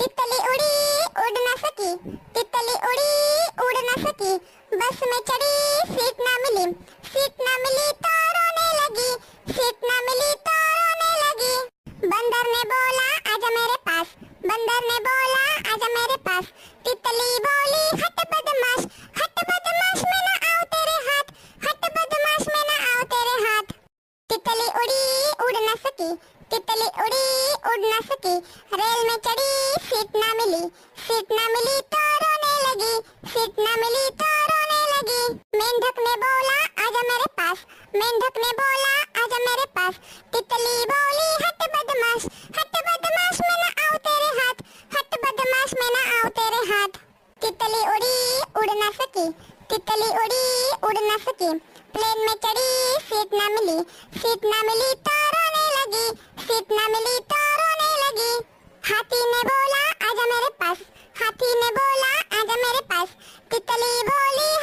तितली उड़ी उड़ न सकी तितली उड़ी उड़ न सकी बस में चढ़ी सीट ना मिली सीट ना मिली तो रोने लगी सीट ना मिली तो रोने लगी बंदर ने बोला आजा मेरे पास बंदर ने बोला आजा मेरे पास तितली सकी तितली उड़ी उड़ न सकी रेल में चढ़ी सीट ना मिली सीट ना मिली तो रोने लगी सीट ना मिली तो रोने लगी मेंढक ने बोला आजा मेरे पास मेंढक ने बोला आजा मेरे पास तितली बोली हट बदमाश हट बदमाश मैं ना आऊं तेरे हाथ हट बदमाश मैं ना आऊं तेरे हाथ तितली उड़ी उड़ ना सकी तितली उड़ी उड़ ना सकी प्लेन में चढ़ी सीट ना मिली सीट ना मिली तो सीट ना मिली तो रोने लगी हाथी ने बोला आजा मेरे पास हाथी ने बोला आजा मेरे पास तितली बोली